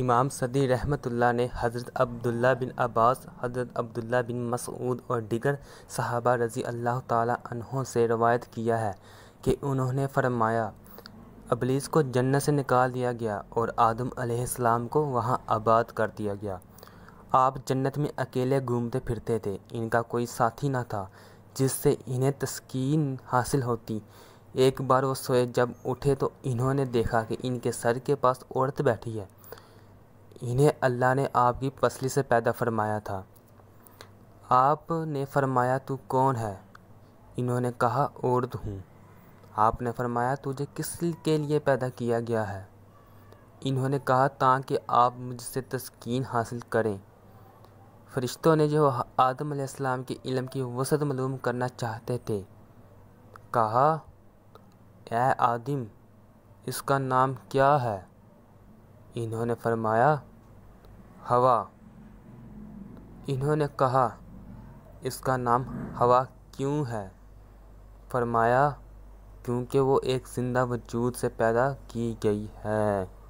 इमाम सदी रहमतुल्लाह ने हज़रत अब्दुल्ला बिन अब्बास हज़रत अब्दुल्ला बिन मसऊद और दिगर सहाबा रज़ी अल्लाह तहों से रवायत किया है कि उन्होंने फरमाया अबलीस को जन्नत से निकाल दिया गया और आदम आदम्सम को वहाँ आबाद कर दिया गया आप जन्नत में अकेले घूमते फिरते थे इनका कोई साथी ना था जिससे इन्हें तस्कीन हासिल होती एक बार वो सोए जब उठे तो इन्होंने देखा कि इनके सर के पास औरत बैठी है इन्हें अल्लाह ने आपकी पसली से पैदा फरमाया था आपने फरमाया तू कौन है इन्होंने कहा औरत हूँ आपने फरमाया तुझे किस के लिए पैदा किया गया है इन्होंने कहा ताकि आप मुझसे तस्कीन हासिल करें फरिश्तों ने जो आदम आदम के इलम की वसत मलूम करना चाहते थे कहा ए आदम इसका नाम क्या है इन्होंने फरमाया हवा इन्होंने कहा इसका नाम हवा क्यों है फरमाया क्योंकि वो एक ज़िंदा वजूद से पैदा की गई है